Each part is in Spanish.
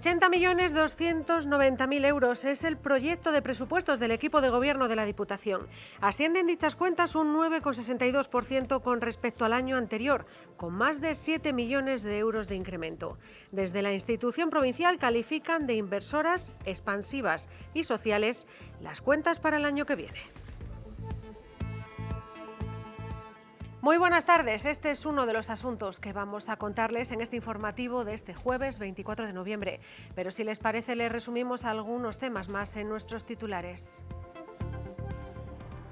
80.290.000 euros es el proyecto de presupuestos del equipo de gobierno de la Diputación. Ascienden dichas cuentas un 9,62% con respecto al año anterior, con más de 7 millones de euros de incremento. Desde la institución provincial califican de inversoras expansivas y sociales las cuentas para el año que viene. Muy buenas tardes. Este es uno de los asuntos que vamos a contarles en este informativo de este jueves 24 de noviembre. Pero si les parece, les resumimos algunos temas más en nuestros titulares.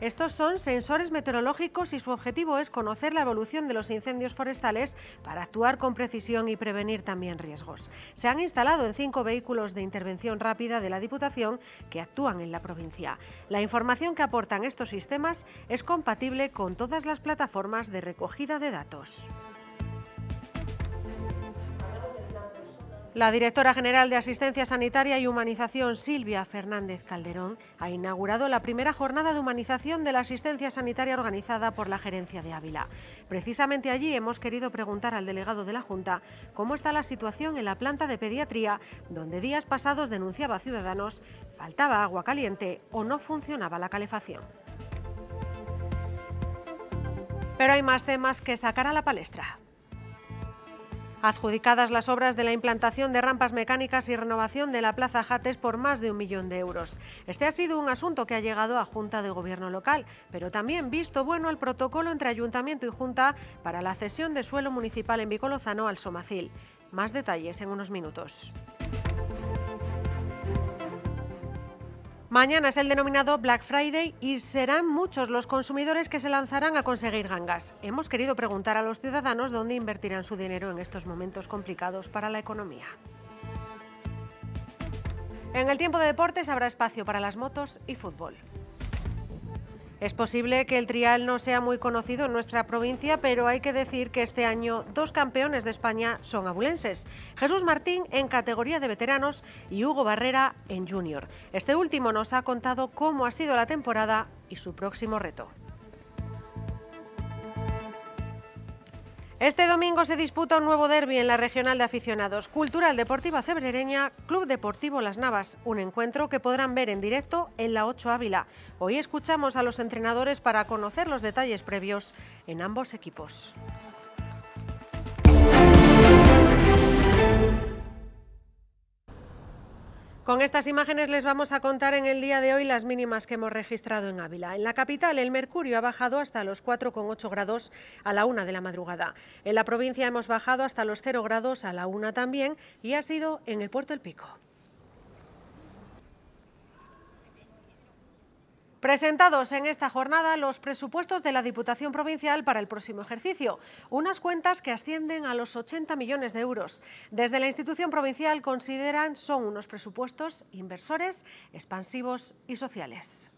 Estos son sensores meteorológicos y su objetivo es conocer la evolución de los incendios forestales para actuar con precisión y prevenir también riesgos. Se han instalado en cinco vehículos de intervención rápida de la Diputación que actúan en la provincia. La información que aportan estos sistemas es compatible con todas las plataformas de recogida de datos. La directora general de Asistencia Sanitaria y Humanización, Silvia Fernández Calderón, ha inaugurado la primera jornada de humanización de la asistencia sanitaria organizada por la Gerencia de Ávila. Precisamente allí hemos querido preguntar al delegado de la Junta cómo está la situación en la planta de pediatría, donde días pasados denunciaba a Ciudadanos faltaba agua caliente o no funcionaba la calefacción. Pero hay más temas que sacar a la palestra adjudicadas las obras de la implantación de rampas mecánicas y renovación de la Plaza Jates por más de un millón de euros. Este ha sido un asunto que ha llegado a Junta de Gobierno local, pero también visto bueno el protocolo entre Ayuntamiento y Junta para la cesión de suelo municipal en Vicolozano al Somacil. Más detalles en unos minutos. Mañana es el denominado Black Friday y serán muchos los consumidores que se lanzarán a conseguir gangas. Hemos querido preguntar a los ciudadanos dónde invertirán su dinero en estos momentos complicados para la economía. En el tiempo de deportes habrá espacio para las motos y fútbol. Es posible que el trial no sea muy conocido en nuestra provincia, pero hay que decir que este año dos campeones de España son abulenses. Jesús Martín en categoría de veteranos y Hugo Barrera en junior. Este último nos ha contado cómo ha sido la temporada y su próximo reto. Este domingo se disputa un nuevo derby en la regional de aficionados. Cultural Deportiva Cebrereña, Club Deportivo Las Navas. Un encuentro que podrán ver en directo en la 8 Ávila. Hoy escuchamos a los entrenadores para conocer los detalles previos en ambos equipos. Con estas imágenes les vamos a contar en el día de hoy las mínimas que hemos registrado en Ávila. En la capital, el mercurio ha bajado hasta los 4,8 grados a la una de la madrugada. En la provincia hemos bajado hasta los 0 grados a la una también y ha sido en el Puerto El Pico. Presentados en esta jornada los presupuestos de la Diputación Provincial para el próximo ejercicio, unas cuentas que ascienden a los 80 millones de euros. Desde la institución provincial consideran son unos presupuestos inversores, expansivos y sociales.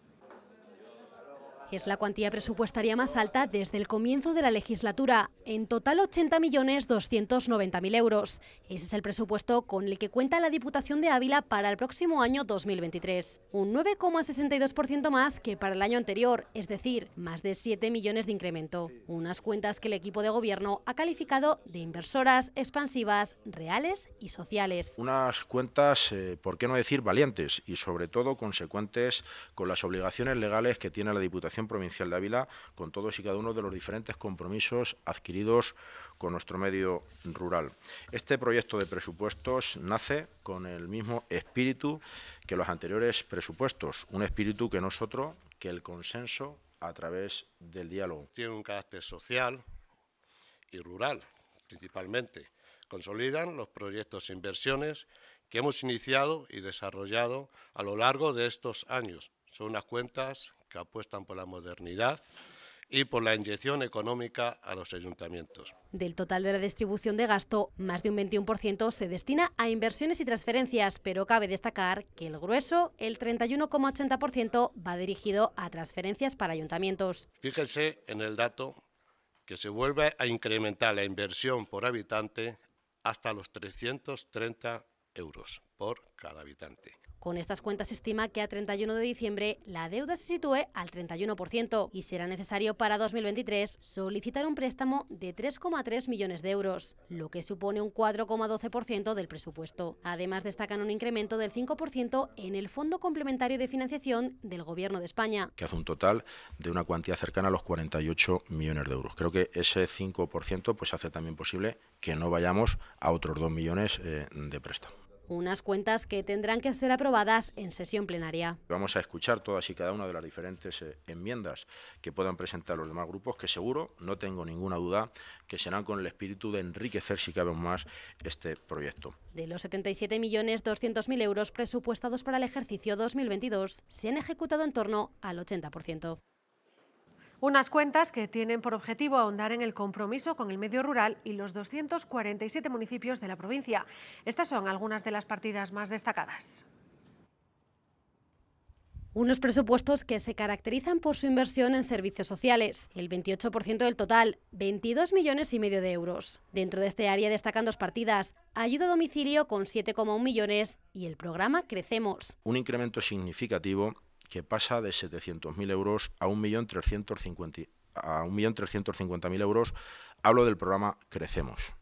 Es la cuantía presupuestaria más alta desde el comienzo de la legislatura, en total 80.290.000 euros. Ese es el presupuesto con el que cuenta la Diputación de Ávila para el próximo año 2023, un 9,62% más que para el año anterior, es decir, más de 7 millones de incremento. Unas cuentas que el equipo de gobierno ha calificado de inversoras, expansivas, reales y sociales. Unas cuentas, eh, por qué no decir valientes, y sobre todo consecuentes con las obligaciones legales que tiene la Diputación Provincial de Ávila con todos y cada uno de los diferentes compromisos adquiridos con nuestro medio rural. Este proyecto de presupuestos nace con el mismo espíritu que los anteriores presupuestos, un espíritu que no es otro que el consenso a través del diálogo. Tiene un carácter social y rural, principalmente. Consolidan los proyectos e inversiones que hemos iniciado y desarrollado a lo largo de estos años. Son unas cuentas apuestan por la modernidad y por la inyección económica a los ayuntamientos. Del total de la distribución de gasto, más de un 21% se destina a inversiones y transferencias, pero cabe destacar que el grueso, el 31,80%, va dirigido a transferencias para ayuntamientos. Fíjense en el dato que se vuelve a incrementar la inversión por habitante hasta los 330 euros por cada habitante. Con estas cuentas se estima que a 31 de diciembre la deuda se sitúe al 31% y será necesario para 2023 solicitar un préstamo de 3,3 millones de euros, lo que supone un 4,12% del presupuesto. Además destacan un incremento del 5% en el Fondo Complementario de Financiación del Gobierno de España. Que hace un total de una cuantía cercana a los 48 millones de euros. Creo que ese 5% pues hace también posible que no vayamos a otros 2 millones eh, de préstamo unas cuentas que tendrán que ser aprobadas en sesión plenaria. Vamos a escuchar todas y cada una de las diferentes eh, enmiendas que puedan presentar los demás grupos, que seguro, no tengo ninguna duda, que serán con el espíritu de enriquecer, si cabe más, este proyecto. De los 77.200.000 euros presupuestados para el ejercicio 2022, se han ejecutado en torno al 80%. Unas cuentas que tienen por objetivo ahondar en el compromiso con el medio rural y los 247 municipios de la provincia. Estas son algunas de las partidas más destacadas. Unos presupuestos que se caracterizan por su inversión en servicios sociales, el 28% del total, 22 millones y medio de euros. Dentro de este área destacan dos partidas, ayuda a domicilio con 7,1 millones y el programa Crecemos. Un incremento significativo que pasa de 700.000 euros a 1.350.000 euros. Hablo del programa Crecemos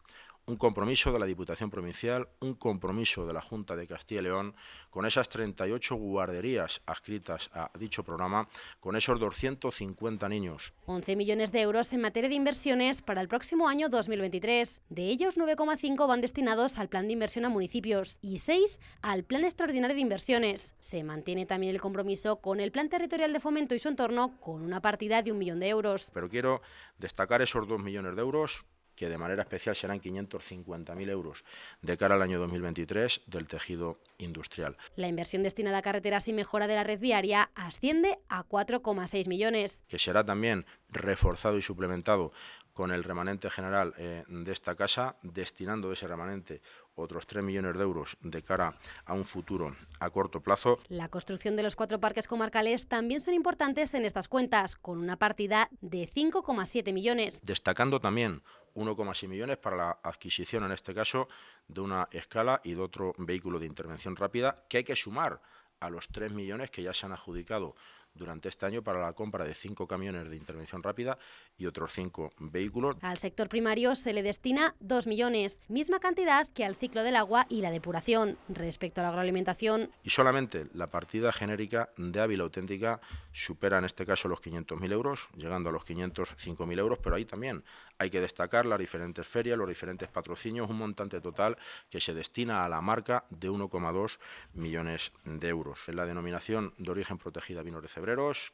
un compromiso de la Diputación Provincial, un compromiso de la Junta de Castilla y León con esas 38 guarderías adscritas a dicho programa, con esos 250 niños. 11 millones de euros en materia de inversiones para el próximo año 2023. De ellos, 9,5 van destinados al plan de inversión a municipios y 6 al plan extraordinario de inversiones. Se mantiene también el compromiso con el plan territorial de fomento y su entorno con una partida de un millón de euros. Pero quiero destacar esos 2 millones de euros que de manera especial serán 550.000 euros de cara al año 2023 del tejido industrial. La inversión destinada a carreteras y mejora de la red viaria asciende a 4,6 millones. Que será también reforzado y suplementado con el remanente general eh, de esta casa, destinando de ese remanente otros 3 millones de euros de cara a un futuro a corto plazo. La construcción de los cuatro parques comarcales también son importantes en estas cuentas, con una partida de 5,7 millones. Destacando también 1,6 millones para la adquisición, en este caso, de una escala y de otro vehículo de intervención rápida que hay que sumar a los 3 millones que ya se han adjudicado durante este año para la compra de cinco camiones de intervención rápida y otros cinco vehículos. Al sector primario se le destina 2 millones, misma cantidad que al ciclo del agua y la depuración. Respecto a la agroalimentación. Y solamente la partida genérica de Ávila Auténtica supera en este caso los 500.000 euros, llegando a los 505.000 euros, pero ahí también hay que destacar las diferentes ferias, los diferentes patrocinios, un montante total que se destina a la marca de 1,2 millones de euros. En la denominación de origen protegida vino de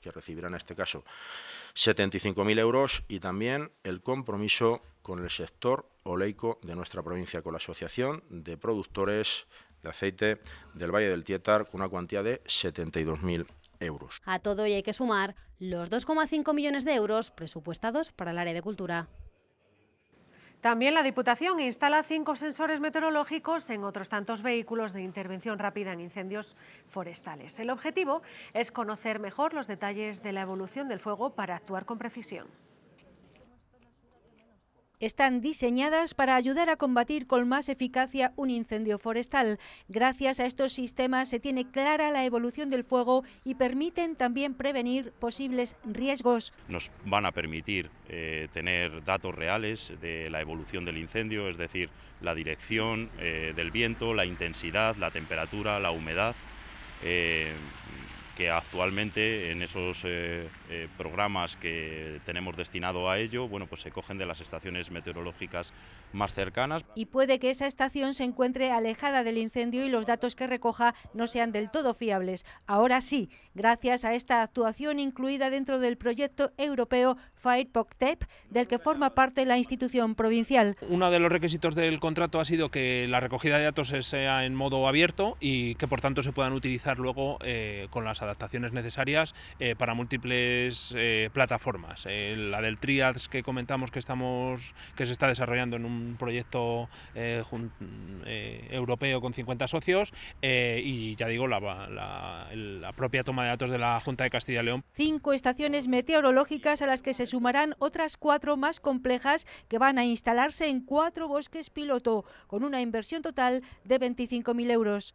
que recibirá en este caso 75.000 euros, y también el compromiso con el sector oleico de nuestra provincia, con la Asociación de Productores de Aceite del Valle del Tietar, con una cuantía de 72.000 euros. A todo y hay que sumar los 2,5 millones de euros presupuestados para el área de cultura. También la Diputación instala cinco sensores meteorológicos en otros tantos vehículos de intervención rápida en incendios forestales. El objetivo es conocer mejor los detalles de la evolución del fuego para actuar con precisión están diseñadas para ayudar a combatir con más eficacia un incendio forestal. Gracias a estos sistemas se tiene clara la evolución del fuego y permiten también prevenir posibles riesgos. Nos van a permitir eh, tener datos reales de la evolución del incendio, es decir, la dirección eh, del viento, la intensidad, la temperatura, la humedad. Eh, que actualmente en esos eh, eh, programas que tenemos destinado a ello, bueno, pues se cogen de las estaciones meteorológicas más cercanas. Y puede que esa estación se encuentre alejada del incendio y los datos que recoja no sean del todo fiables. Ahora sí, gracias a esta actuación incluida dentro del proyecto europeo FirePOC-TEP... del que forma parte la institución provincial. Uno de los requisitos del contrato ha sido que la recogida de datos sea en modo abierto y que por tanto se puedan utilizar luego eh, con las adaptaciones adaptaciones necesarias eh, para múltiples eh, plataformas. Eh, la del Triads que comentamos que estamos que se está desarrollando en un proyecto europeo con 50 socios y ya digo la, la, propia toma de datos de la Junta de Castilla y León. Cinco estaciones meteorológicas a las que se sumarán otras cuatro más complejas que van a instalarse en cuatro bosques piloto con una inversión total de 25.000 euros.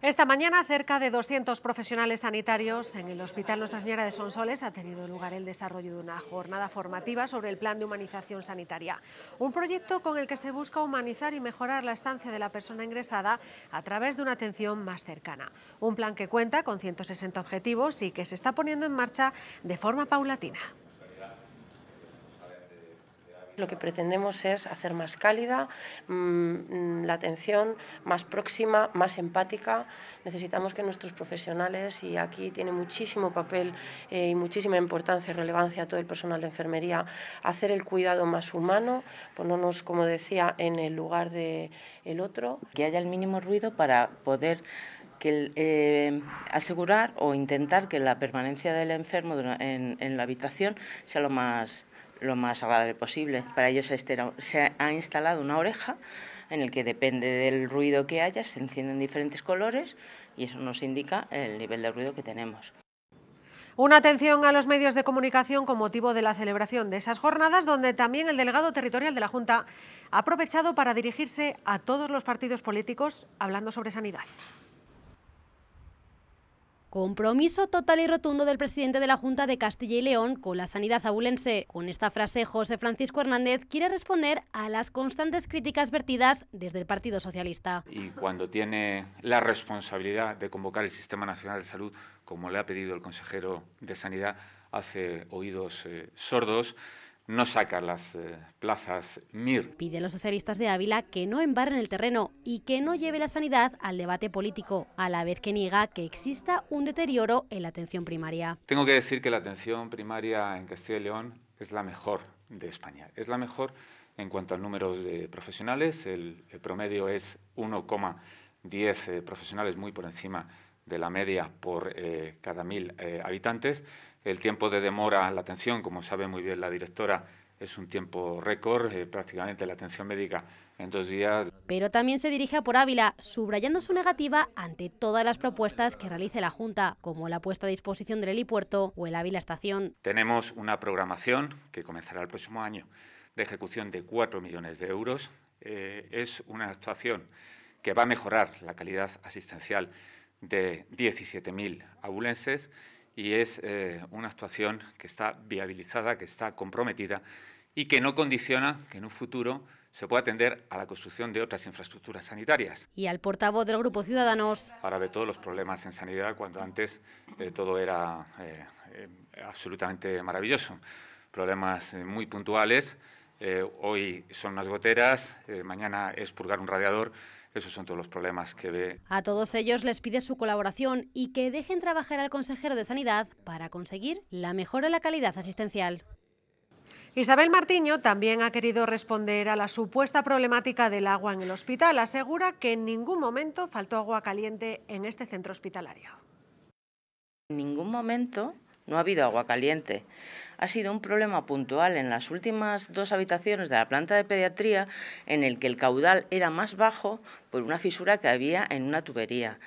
Esta mañana, cerca de 200 profesionales sanitarios en el Hospital Nuestra Señora de Sonsoles ha tenido lugar el desarrollo de una jornada formativa sobre el Plan de Humanización Sanitaria, un proyecto con el que se busca humanizar y mejorar la estancia de la persona ingresada a través de una atención más cercana. Un plan que cuenta con 160 objetivos y que se está poniendo en marcha de forma paulatina. Lo que pretendemos es hacer más cálida, mm, mm, la atención más próxima, más empática. Necesitamos que nuestros profesionales, y aquí tiene muchísimo papel eh, y muchísima importancia y relevancia todo el personal de enfermería, hacer el cuidado más humano, ponernos, como decía, en el lugar del el otro. Que haya el mínimo ruido para poder eh, asegurar o intentar que la permanencia del enfermo en la habitación sea lo más lo más agradable posible. Para ello se ha instalado una oreja en el que depende del ruido que haya, se encienden diferentes colores y eso nos indica el nivel de ruido que tenemos. Una atención a los medios de comunicación con motivo de la celebración de esas jornadas, donde también el delegado territorial de la Junta ha aprovechado para dirigirse a todos los partidos políticos hablando sobre sanidad. Compromiso total y rotundo del presidente de la Junta de Castilla y León con la sanidad abulense. Con esta frase, José Francisco Hernández quiere responder a las constantes críticas vertidas desde el Partido Socialista. Y cuando tiene la responsabilidad de convocar el Sistema Nacional de Salud, como le ha pedido el consejero de Sanidad, hace oídos eh, sordos no saca las eh, plazas MIR. Pide los socialistas de Ávila que no embarren el terreno y que no lleve la sanidad al debate político, a la vez que niega que exista un deterioro en la atención primaria. Tengo que decir que la atención primaria en Castilla y León es la mejor de España. Es la mejor en cuanto al número de profesionales. El, promedio es 1,10 eh, profesionales, muy por encima de la media por eh, cada mil habitantes el tiempo de demora, la atención, como sabe muy bien la directora, es un tiempo récord, eh, prácticamente la atención médica en dos días. Pero también se dirige a por Ávila, subrayando su negativa ante todas las propuestas que realice la Junta, como la puesta a disposición del helipuerto o el Ávila Estación. Tenemos una programación que comenzará el próximo año de ejecución de 4 millones de euros. Eh, es una actuación que va a mejorar la calidad asistencial de 17.000 abulenses y es eh, una actuación que está viabilizada, que está comprometida y que no condiciona que en un futuro se pueda atender a la construcción de otras infraestructuras sanitarias. Y al portavoz del Grupo Ciudadanos. Para ver todos los problemas en sanidad cuando antes eh, todo era eh, absolutamente maravilloso. Problemas muy puntuales, hoy son unas goteras, mañana es purgar un radiador. Esos son todos los problemas que ve. A todos ellos les pide su colaboración y que dejen trabajar al consejero de Sanidad para conseguir la mejora en la calidad asistencial. Isabel Martiño también ha querido responder a la supuesta problemática del agua en el hospital. Asegura que en ningún momento faltó agua caliente en este centro hospitalario. En ningún momento no ha habido agua caliente ha sido un problema puntual en las últimas dos habitaciones de la planta de pediatría en el que el caudal era más bajo por una fisura que había en una tubería.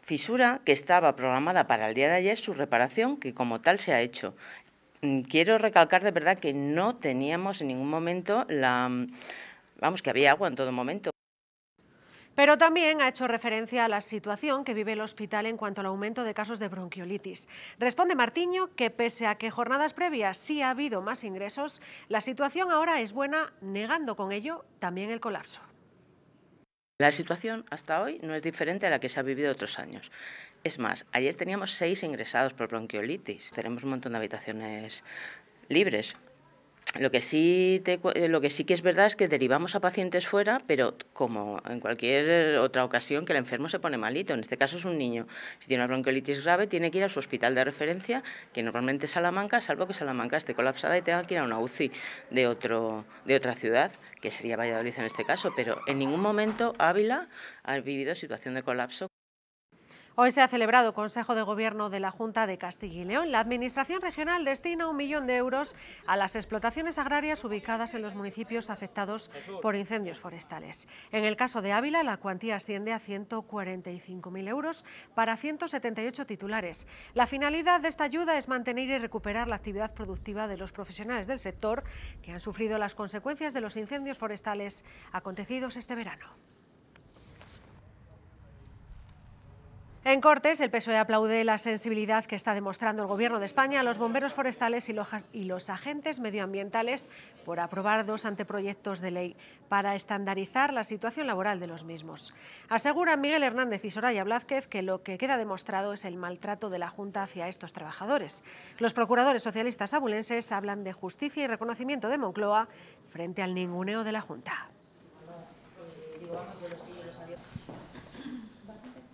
Fisura que estaba programada para el día de ayer su reparación, que como tal se ha hecho. Mm, quiero recalcar de verdad que no teníamos en ningún momento la... Mm, vamos, que había agua en todo momento. Pero también ha hecho referencia a la situación que vive el hospital en cuanto al aumento de casos de bronquiolitis. Responde Martiño que pese a que jornadas previas sí ha habido más ingresos, la situación ahora es buena, negando con ello también el colapso. La situación hasta hoy no es diferente a la que se ha vivido otros años. Es más, ayer teníamos seis ingresados por bronquiolitis. Tenemos un montón de habitaciones libres. Lo que, sí eh, lo que sí que es verdad es que derivamos a pacientes fuera, pero como en cualquier otra ocasión que el enfermo se pone malito, en este caso es un niño. Si tiene una bronquiolitis grave, tiene que ir a su hospital de referencia, que normalmente es Salamanca, salvo que Salamanca esté colapsada y tenga que ir a una UCI de, otro, de otra ciudad, que sería Valladolid en este caso, pero en ningún momento Ávila ha vivido situación de colapso. Hoy se ha celebrado Consejo de Gobierno de la Junta de Castilla y León. La Administración Regional destina un millón de euros a las explotaciones agrarias ubicadas en los municipios afectados por incendios forestales. En el caso de Ávila, la cuantía asciende a 145.000 euros para 178 titulares. La finalidad de esta ayuda es mantener y recuperar la actividad productiva de los profesionales del sector que han sufrido las consecuencias de los incendios forestales acontecidos este verano. En Cortes, el PSOE aplaude la sensibilidad que está demostrando el Gobierno de España a los bomberos forestales y los, agentes medioambientales por aprobar dos anteproyectos de ley para estandarizar la situación laboral de los mismos. Aseguran Miguel Hernández y Soraya Blázquez que lo que queda demostrado es el maltrato de la Junta hacia estos trabajadores. Los procuradores socialistas abulenses hablan de justicia y reconocimiento de Moncloa frente al ninguneo de la Junta.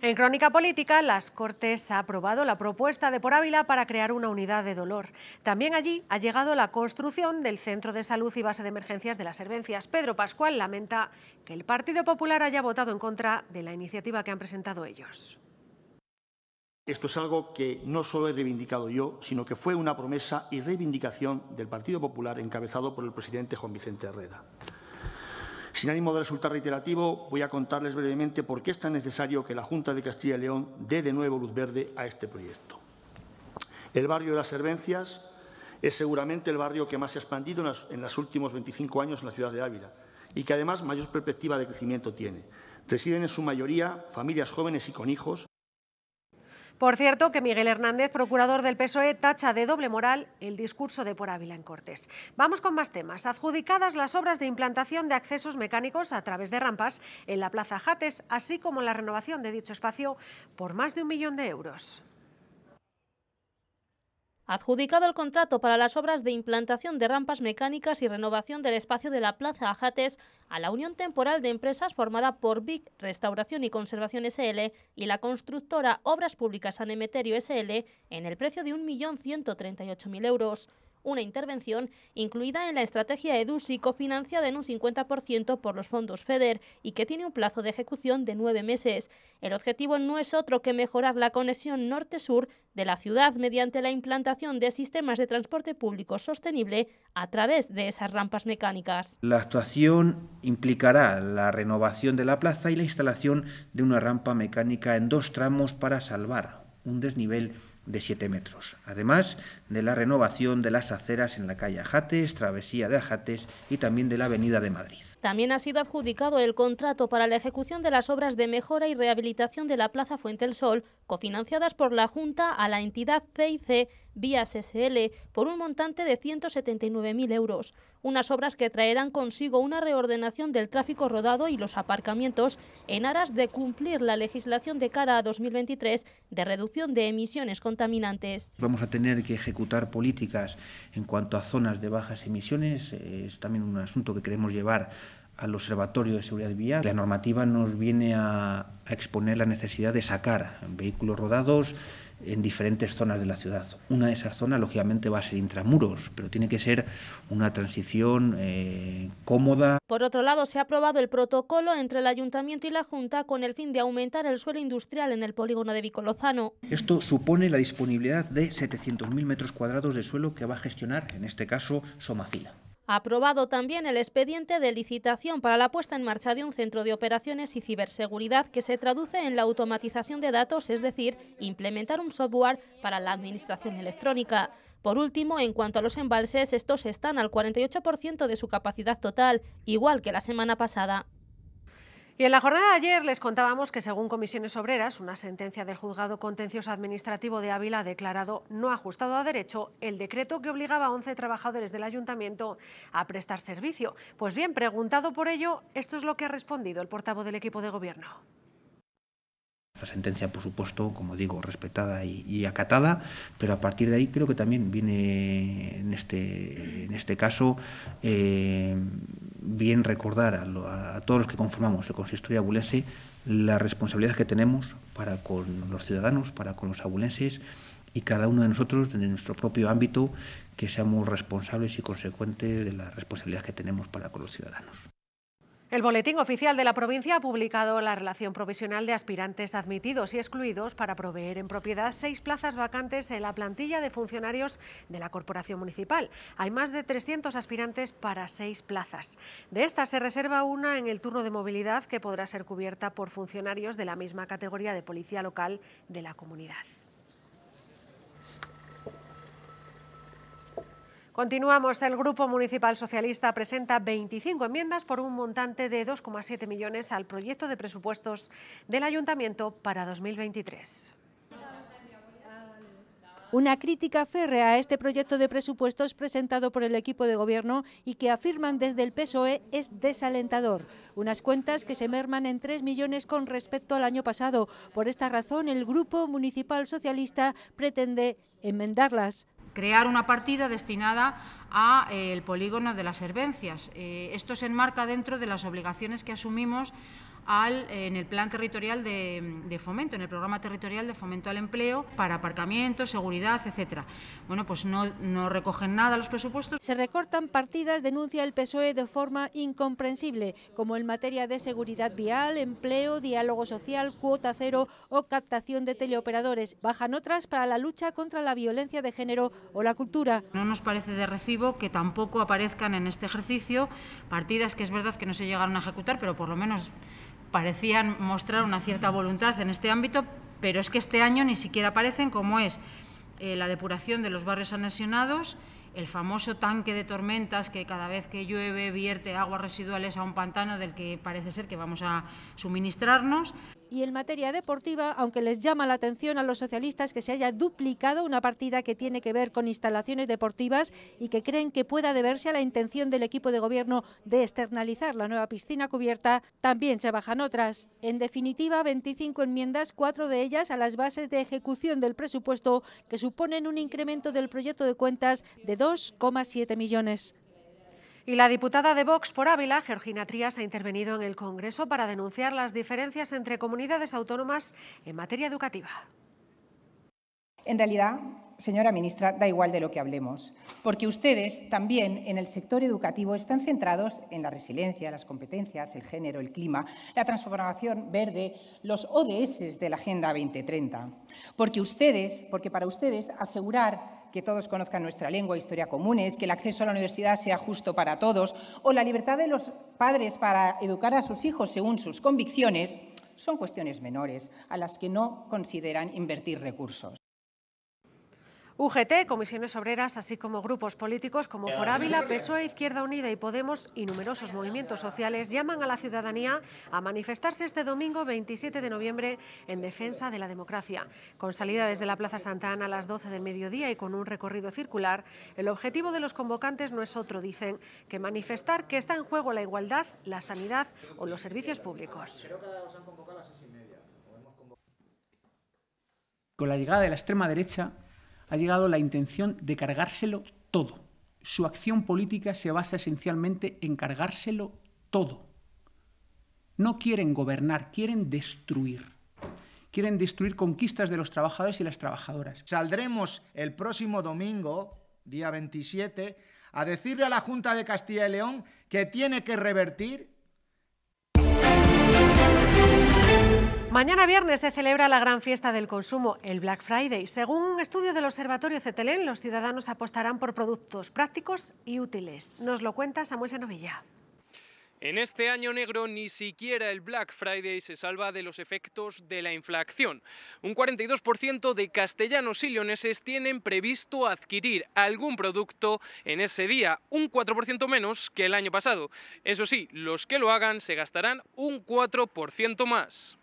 En Crónica Política, las Cortes ha aprobado la propuesta de Por Ávila para crear una unidad de dolor. También allí ha llegado la construcción del Centro de Salud y Base de Emergencias de las Servencias. Pedro Pascual lamenta que el Partido Popular haya votado en contra de la iniciativa que han presentado ellos. Esto es algo que no solo he reivindicado yo, sino que fue una promesa y reivindicación del Partido Popular encabezado por el presidente Juan Vicente Herrera. Sin ánimo de resultar reiterativo, voy a contarles brevemente por qué es tan necesario que la Junta de Castilla y León dé de nuevo luz verde a este proyecto. El barrio de las Servencias es seguramente el barrio que más se ha expandido en los, en los últimos 25 años en la ciudad de Ávila y que además mayor perspectiva de crecimiento tiene. Residen en su mayoría familias jóvenes y con hijos por cierto, que Miguel Hernández, procurador del PSOE, tacha de doble moral el discurso de Por Ávila en Cortes. Vamos con más temas. Adjudicadas las obras de implantación de accesos mecánicos a través de rampas en la Plaza Jates, así como la renovación de dicho espacio por más de un millón de euros adjudicado el contrato para las obras de implantación de rampas mecánicas y renovación del espacio de la Plaza Ajates a la Unión Temporal de Empresas formada por BIC Restauración y Conservación SL y la constructora Obras Públicas San Emeterio SL en el precio de 1.138.000 euros una intervención incluida en la estrategia EDUSI cofinanciada en un 50% por los fondos FEDER y que tiene un plazo de ejecución de nueve meses. El objetivo no es otro que mejorar la conexión norte-sur de la ciudad mediante la implantación de sistemas de transporte público sostenible a través de esas rampas mecánicas. La actuación implicará la renovación de la plaza y la instalación de una rampa mecánica en dos tramos para salvar un desnivel de siete metros. Además de la renovación de las aceras en la calle Ajates, Travesía de Ajates y también de la Avenida de Madrid. También ha sido adjudicado el contrato para la ejecución de las obras de mejora y rehabilitación de la Plaza Fuente el Sol, cofinanciadas por la Junta a la entidad CIC Vías SL por un montante de 179.000 euros. Unas obras que traerán consigo una reordenación del tráfico rodado y los aparcamientos en aras de cumplir la legislación de cara a 2023 de reducción de emisiones contaminantes. Vamos a tener que ejecutar ejecutar políticas en cuanto a zonas de bajas emisiones. Eh, es también un asunto que queremos llevar al Observatorio de Seguridad Vial. La normativa nos viene a exponer la necesidad de sacar vehículos rodados, en diferentes zonas de la ciudad. Una de esas zonas, lógicamente, va a ser intramuros, pero tiene que ser una transición eh, cómoda. Por otro lado, se ha aprobado el protocolo entre el Ayuntamiento y la Junta con el fin de aumentar el suelo industrial en el polígono de Vicolozano. Esto supone la disponibilidad de 700.000 metros cuadrados de suelo que va a gestionar, en este caso, Somacila aprobado también el expediente de licitación para la puesta en marcha de un centro de operaciones y ciberseguridad que se traduce en la automatización de datos, es decir, implementar un software para la administración electrónica. Por último, en cuanto a los embalses, estos están al 48% de su capacidad total, igual que la semana pasada. Y en la jornada de ayer les contábamos que según Comisiones Obreras, una sentencia del Juzgado Contencioso Administrativo de Ávila ha declarado no ajustado a derecho el decreto que obligaba a 11 trabajadores del ayuntamiento a prestar servicio. Pues bien, preguntado por ello, esto es lo que ha respondido el portavoz del equipo de gobierno. La sentencia, por supuesto, como digo, respetada y, acatada, pero a partir de ahí creo que también viene en este, en este caso... Eh, bien recordar a, todos los que conformamos el consistorio abulense la responsabilidad que tenemos para con los ciudadanos, para con los abulenses y cada uno de nosotros en nuestro propio ámbito que seamos responsables y consecuentes de la responsabilidad que tenemos para con los ciudadanos. El Boletín Oficial de la provincia ha publicado la relación provisional de aspirantes admitidos y excluidos para proveer en propiedad seis plazas vacantes en la plantilla de funcionarios de la Corporación Municipal. Hay más de 300 aspirantes para seis plazas. De estas se reserva una en el turno de movilidad que podrá ser cubierta por funcionarios de la misma categoría de policía local de la comunidad. Continuamos. El Grupo Municipal Socialista presenta 25 enmiendas por un montante de 2,7 millones al proyecto de presupuestos del Ayuntamiento para 2023. Una crítica férrea a este proyecto de presupuestos presentado por el equipo de gobierno y que afirman desde el PSOE es desalentador. Unas cuentas que se merman en 3 millones con respecto al año pasado. Por esta razón, el Grupo Municipal Socialista pretende enmendarlas crear una partida destinada al eh, el polígono de las servencias eh, esto se enmarca dentro de las obligaciones que asumimos en el plan territorial de, fomento, en el programa territorial de fomento al empleo para aparcamiento, seguridad, etcétera. Bueno, pues no, no recogen nada los presupuestos. Se recortan partidas, denuncia el PSOE de forma incomprensible, como en materia de seguridad vial, empleo, diálogo social, cuota cero o captación de teleoperadores. Bajan otras para la lucha contra la violencia de género o la cultura. No nos parece de recibo que tampoco aparezcan en este ejercicio partidas que es verdad que no se llegaron a ejecutar, pero por lo menos parecían mostrar una cierta voluntad en este ámbito, pero es que este año ni siquiera aparecen, como es eh, la depuración de los barrios anexionados, el famoso tanque de tormentas que cada vez que llueve vierte aguas residuales a un pantano del que parece ser que vamos a suministrarnos. Y en materia deportiva, aunque les llama la atención a los socialistas que se haya duplicado una partida que tiene que ver con instalaciones deportivas y que creen que pueda deberse a la intención del equipo de gobierno de externalizar la nueva piscina cubierta, también se bajan otras. En definitiva, 25 enmiendas, cuatro de ellas a las bases de ejecución del presupuesto, que suponen un incremento del proyecto de cuentas de 2,7 millones. Y la diputada de Vox por Ávila, Georgina Trías, ha intervenido en el Congreso para denunciar las diferencias entre comunidades autónomas en materia educativa. En realidad, señora ministra, da igual de lo que hablemos, porque ustedes también en el sector educativo están centrados en la resiliencia, las competencias, el género, el clima, la transformación verde, los ODS de la Agenda 2030. Porque ustedes, porque para ustedes asegurar que todos conozcan nuestra lengua e historia comunes, que el acceso a la universidad sea justo para todos, o la libertad de los padres para educar a sus hijos según sus convicciones, son cuestiones menores a las que no consideran invertir recursos. UGT, comisiones obreras, así como grupos políticos como Por PSOE, Izquierda Unida y Podemos y numerosos movimientos sociales llaman a la ciudadanía a manifestarse este domingo 27 de noviembre en defensa de la democracia. Con salida desde la Plaza Santa Ana a las 12 del mediodía y con un recorrido circular, el objetivo de los convocantes no es otro, dicen, que manifestar que está en juego la igualdad, la sanidad o los servicios públicos. Con la llegada de la extrema derecha, ha llegado la intención de cargárselo todo. Su acción política se basa esencialmente en cargárselo todo. No quieren gobernar, quieren destruir. Quieren destruir conquistas de los trabajadores y las trabajadoras. Saldremos el próximo domingo, día 27, a decirle a la Junta de Castilla y León que tiene que revertir. Mañana viernes se celebra la gran fiesta del consumo, el Black Friday. Según un estudio del Observatorio Cetelén, los ciudadanos apostarán por productos prácticos y útiles. Nos lo cuenta Samuel Senovilla. En este año negro ni siquiera el Black Friday se salva de los efectos de la inflación. Un 42% de castellanos y leoneses tienen previsto adquirir algún producto en ese día, un 4% menos que el año pasado. Eso sí, los que lo hagan se gastarán un 4% más.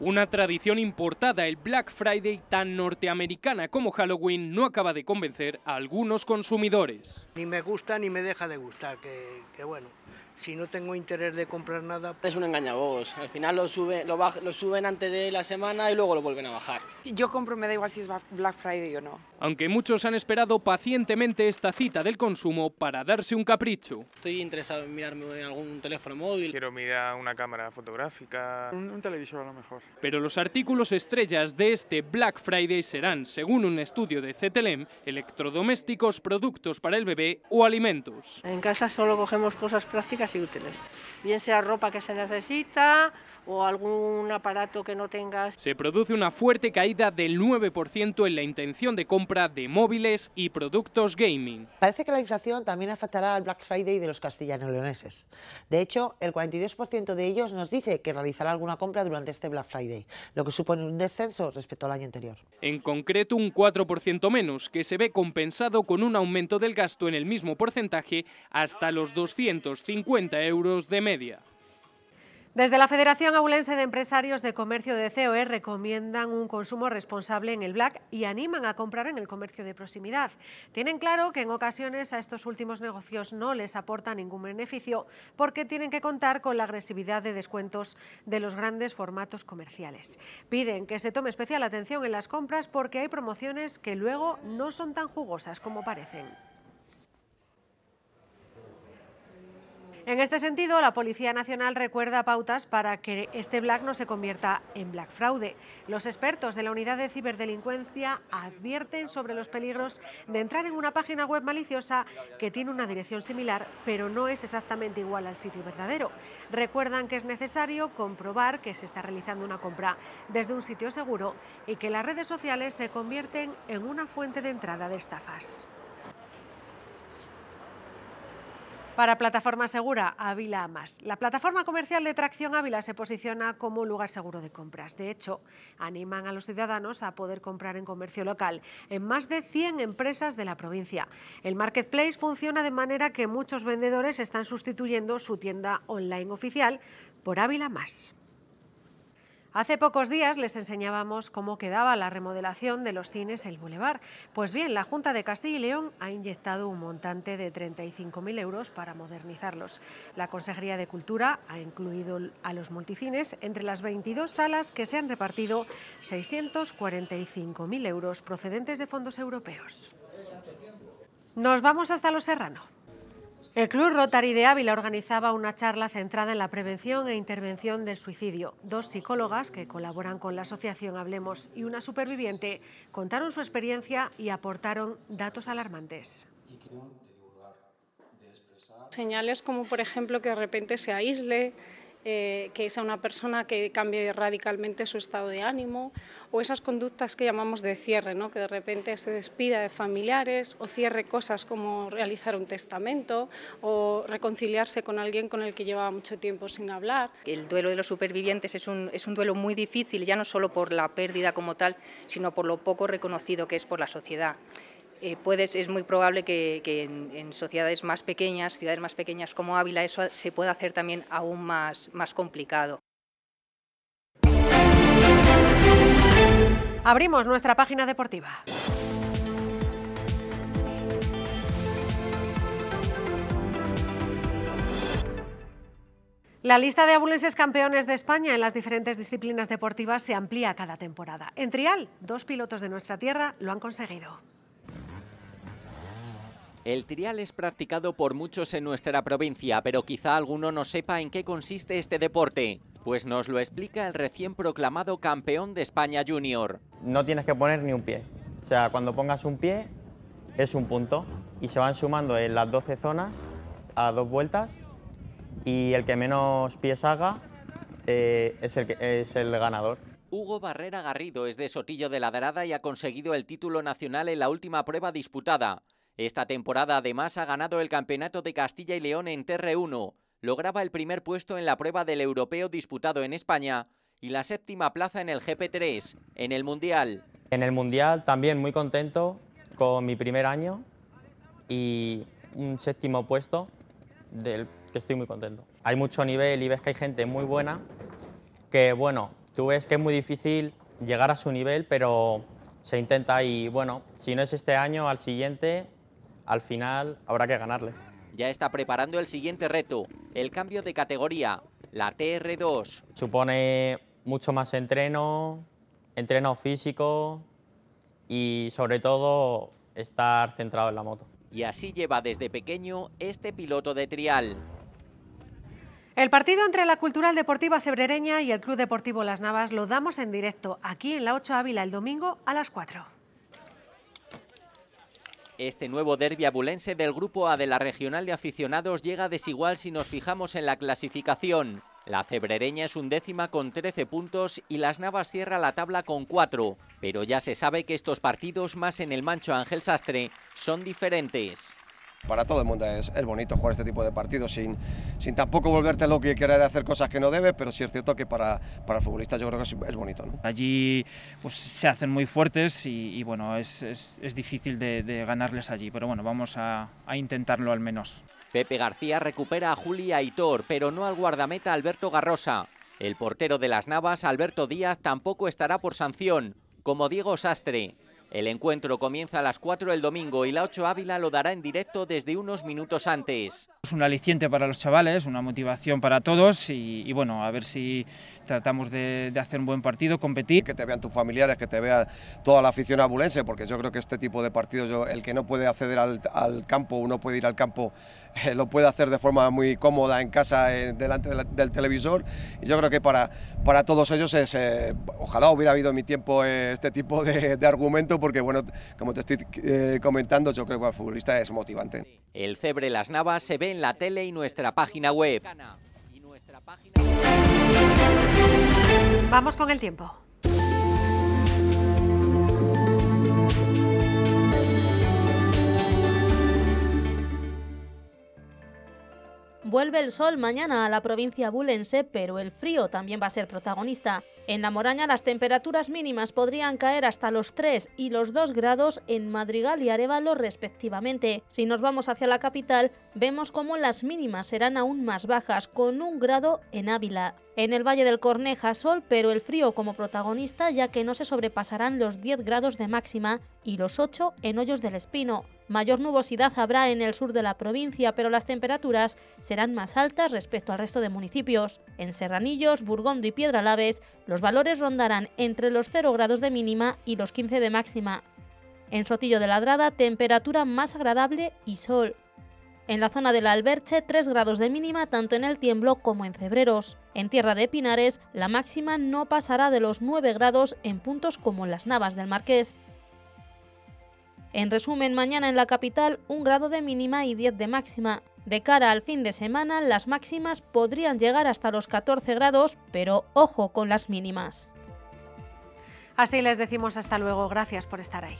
Una tradición importada, el Black Friday tan norteamericana como Halloween, no acaba de convencer a algunos consumidores. Ni me gusta ni me deja de gustar, que, bueno, si no tengo interés de comprar nada... Pues es un engañabos al final lo, lo, lo suben antes de la semana y luego lo vuelven a bajar. Yo compro, me da igual si es Black Friday o no. Aunque muchos han esperado pacientemente esta cita del consumo para darse un capricho. Estoy interesado en mirarme algún teléfono móvil. Quiero mirar una cámara fotográfica. Un, televisor a lo mejor. Pero los artículos estrellas de este Black Friday serán, según un estudio de CTLM, e electrodomésticos, productos para el bebé o alimentos. En casa solo cogemos cosas prácticas y útiles, bien sea ropa que se necesita o algún aparato que no tengas. Se produce una fuerte caída del 9% en la intención de compra de móviles y productos gaming. Parece que la inflación también afectará al Black Friday de los castellano-leoneses. De hecho, el 42% de ellos nos dice que realizará alguna compra durante este Black Friday, lo que supone un descenso respecto al año anterior. En concreto, un 4% menos, que se ve compensado con un aumento del gasto en el mismo porcentaje hasta los 250 50 euros de media. Desde la Federación Aulense de Empresarios de Comercio de COE recomiendan un consumo responsable en el Black y animan a comprar en el comercio de proximidad. Tienen claro que en ocasiones a estos últimos negocios no les aporta ningún beneficio porque tienen que contar con la agresividad de descuentos de los grandes formatos comerciales. Piden que se tome especial atención en las compras porque hay promociones que luego no son tan jugosas como parecen. En este sentido, la Policía Nacional recuerda pautas para que este black no se convierta en black fraude. Los expertos de la Unidad de Ciberdelincuencia advierten sobre los peligros de entrar en una página web maliciosa que tiene una dirección similar, pero no es exactamente igual al sitio verdadero. Recuerdan que es necesario comprobar que se está realizando una compra desde un sitio seguro y que las redes sociales se convierten en una fuente de entrada de estafas. Para Plataforma Segura, Ávila Más. La plataforma comercial de Tracción Ávila se posiciona como un lugar seguro de compras. De hecho, animan a los ciudadanos a poder comprar en comercio local, en más de 100 empresas de la provincia. El marketplace funciona de manera que muchos vendedores están sustituyendo su tienda online oficial por Ávila Más. Hace pocos días les enseñábamos cómo quedaba la remodelación de los cines El Boulevard. Pues bien, la Junta de Castilla y León ha inyectado un montante de 35.000 euros para modernizarlos. La Consejería de Cultura ha incluido a los multicines entre las 22 salas que se han repartido 645.000 euros procedentes de fondos europeos. Nos vamos hasta Los Serrano. El Club Rotary de Ávila organizaba una charla centrada en la prevención e intervención del suicidio. Dos psicólogas que colaboran con la asociación Hablemos y una superviviente contaron su experiencia y aportaron datos alarmantes. Señales como, por ejemplo, que de repente se aísle, eh, que es una persona que cambie radicalmente su estado de ánimo o esas conductas que llamamos de cierre, ¿no? que de repente se despida de familiares o cierre cosas como realizar un testamento o reconciliarse con alguien con el que llevaba mucho tiempo sin hablar. El duelo de los supervivientes es un, duelo muy difícil, ya no solo por la pérdida como tal, sino por lo poco reconocido que es por la sociedad. Eh, es muy probable que, en, sociedades más pequeñas, ciudades más pequeñas como Ávila, eso se pueda hacer también aún más complicado. Abrimos nuestra página deportiva. La lista de abulenses campeones de España en las diferentes disciplinas deportivas se amplía cada temporada. En Trial, dos pilotos de nuestra tierra lo han conseguido. El trial es practicado por muchos en nuestra provincia, pero quizá alguno no sepa en qué consiste este deporte. Pues nos lo explica el recién proclamado campeón de España Junior. No tienes que poner ni un pie. O sea, cuando pongas un pie es un punto y se van sumando en las 12 zonas a dos vueltas y el que menos pies haga eh, es, el es el ganador. Hugo Barrera Garrido es de Sotillo de Ladrada y ha conseguido el título nacional en la última prueba disputada. Esta temporada además ha ganado el Campeonato de Castilla y León en TR1 lograba el primer puesto en la prueba del europeo disputado en España y la séptima plaza en el GP3, en el Mundial. En el Mundial también muy contento con mi primer año y un séptimo puesto del que estoy muy contento. Hay mucho nivel y ves que hay gente muy buena que, bueno, tú ves que es muy difícil llegar a su nivel, pero se intenta y, bueno, si no es este año, al siguiente, al final habrá que ganarles ya está preparando el siguiente reto, el cambio de categoría, la TR2. Supone mucho más entreno, entreno físico y sobre todo estar centrado en la moto. Y así lleva desde pequeño este piloto de trial. El partido entre la Cultural Deportiva Cebrereña y el Club Deportivo Las Navas lo damos en directo aquí en la 8 Ávila el domingo a las 4. Este nuevo derbi abulense del Grupo A de la Regional de Aficionados llega desigual si nos fijamos en la clasificación. La cebrereña es undécima con 13 puntos y las Navas cierra la tabla con 4, pero ya se sabe que estos partidos, más en el Mancho Ángel Sastre, son diferentes para todo el mundo es, bonito jugar este tipo de partidos sin, sin tampoco volverte loco y querer hacer cosas que no debes, pero sí es cierto que para, para futbolistas yo creo que es, bonito. Allí pues, se hacen muy fuertes y, bueno, es, difícil de, ganarles allí, pero bueno, vamos a, a intentarlo al menos. Pepe García recupera a Juli Aitor, pero no al guardameta Alberto Garrosa. El portero de las Navas, Alberto Díaz, tampoco estará por sanción, como Diego Sastre. El encuentro comienza a las 4 del domingo y la 8 Ávila lo dará en directo desde unos minutos antes. Es un aliciente para los chavales, una motivación para todos y, y bueno, a ver si tratamos de, de, hacer un buen partido, competir. Que te vean tus familiares, que te vea toda la afición abulense, porque yo creo que este tipo de partidos, el que no puede acceder al, al campo, uno puede ir al campo, eh, lo puede hacer de forma muy cómoda en casa, eh, delante del televisor. Y yo creo que para, para todos ellos es, eh, ojalá hubiera habido en mi tiempo este tipo de, de, argumento, porque bueno, como te estoy comentando, yo creo que al futbolista es motivante. El Cebre Las Navas se ve en la tele y nuestra página web. Vamos con el tiempo. Vuelve el sol mañana a la provincia bulense, pero el frío también va a ser protagonista. En La Moraña las temperaturas mínimas podrían caer hasta los 3 y los 2 grados en Madrigal y Arevalo respectivamente. Si nos vamos hacia la capital, vemos cómo las mínimas serán aún más bajas, con un grado en Ávila. En el Valle del Corneja sol, pero el frío como protagonista, ya que no se sobrepasarán los 10 grados de máxima y los 8 en Hoyos del Espino. Mayor nubosidad habrá en el sur de la provincia, pero las temperaturas serán más altas respecto al resto de municipios. En Serranillos, Burgondo y Piedralaves, los los valores rondarán entre los 0 grados de mínima y los 15 de máxima. En Sotillo de Ladrada, temperatura más agradable y sol. En la zona del Alberche, 3 grados de mínima tanto en el Tiemblo como en Febreros. En Tierra de Pinares, la máxima no pasará de los 9 grados en puntos como las Navas del Marqués. En resumen, mañana en la capital, 1 grado de mínima y 10 de máxima. De cara al fin de semana, las máximas podrían llegar hasta los 14 grados, pero ojo con las mínimas. Así les decimos hasta luego, gracias por estar ahí.